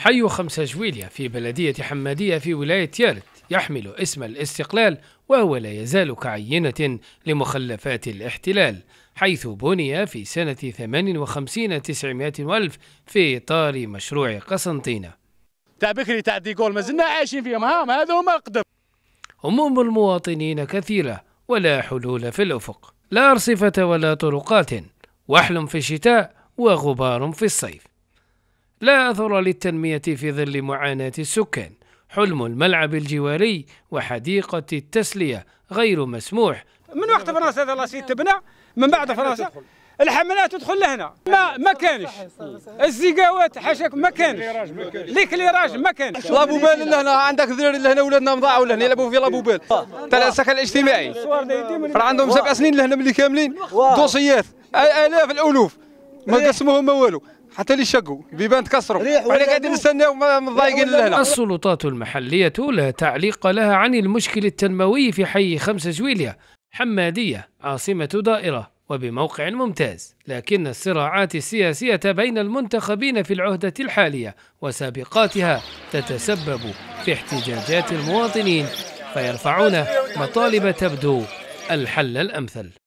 حي خمسة جويلية في بلدية حمادية في ولاية يارت يحمل اسم الاستقلال وهو لا يزال كعينة لمخلفات الاحتلال حيث بني في سنة 58 900 ألف في إطار مشروع قسنطينة تاع بكري تاع ديكول مازلنا عايشين فيهم ها هذا هما القدم هموم المواطنين كثيرة ولا حلول في الأفق لا أرصفة ولا طرقات وحل في الشتاء وغبار في الصيف لا أثر للتنمية في ظل معاناة السكان حلم الملعب الجواري وحديقة التسلية غير مسموح من وقت فرنسا هذا لا تبنى من بعد فرنسا الحملات تدخل لهنا ما ما كانش الزيقاوات حاشاك ما كانش ليك لي راج ما كانش لابو بال لهنا عندك الدراري لهنا ولادنا مضاعوا لهنا يلعبوا في لابو بال تاع السكن الاجتماعي راه عندهم سبع سنين لهنا ملي كاملين دوسيات الاف الالوف ما قسموهم ما والو حتى اللي شقوا بيبان تكسروا وعلى قاعدين نستناو متضايقين لهنا السلطات المحلية لا تعليق لها عن المشكل التنموي في حي خمسة جويلية حمادية عاصمة دائرة وبموقع ممتاز لكن الصراعات السياسية بين المنتخبين في العهدة الحالية وسابقاتها تتسبب في احتجاجات المواطنين فيرفعون مطالب تبدو الحل الأمثل